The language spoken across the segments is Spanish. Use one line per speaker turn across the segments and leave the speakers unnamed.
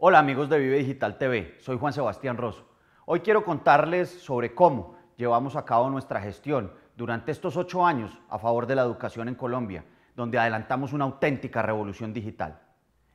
Hola amigos de Vive Digital TV, soy Juan Sebastián Rosso. Hoy quiero contarles sobre cómo llevamos a cabo nuestra gestión durante estos ocho años a favor de la educación en Colombia, donde adelantamos una auténtica revolución digital.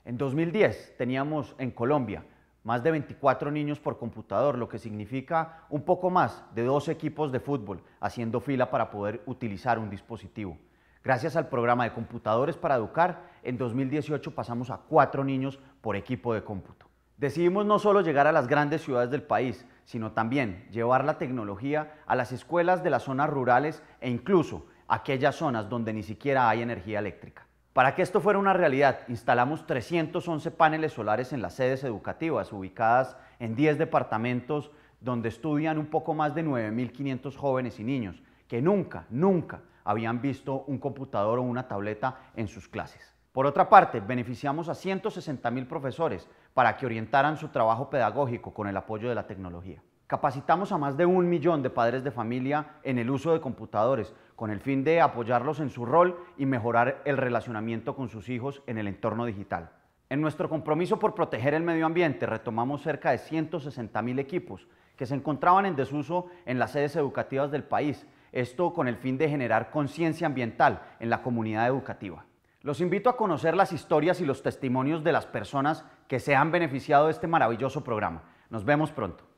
En 2010 teníamos en Colombia más de 24 niños por computador, lo que significa un poco más de dos equipos de fútbol haciendo fila para poder utilizar un dispositivo. Gracias al programa de computadores para educar, en 2018 pasamos a cuatro niños por equipo de cómputo. Decidimos no solo llegar a las grandes ciudades del país, sino también llevar la tecnología a las escuelas de las zonas rurales e incluso a aquellas zonas donde ni siquiera hay energía eléctrica. Para que esto fuera una realidad, instalamos 311 paneles solares en las sedes educativas ubicadas en 10 departamentos donde estudian un poco más de 9.500 jóvenes y niños que nunca, nunca habían visto un computador o una tableta en sus clases. Por otra parte, beneficiamos a 160 mil profesores para que orientaran su trabajo pedagógico con el apoyo de la tecnología. Capacitamos a más de un millón de padres de familia en el uso de computadores con el fin de apoyarlos en su rol y mejorar el relacionamiento con sus hijos en el entorno digital. En nuestro compromiso por proteger el medio ambiente retomamos cerca de 160 mil equipos que se encontraban en desuso en las sedes educativas del país esto con el fin de generar conciencia ambiental en la comunidad educativa. Los invito a conocer las historias y los testimonios de las personas que se han beneficiado de este maravilloso programa. Nos vemos pronto.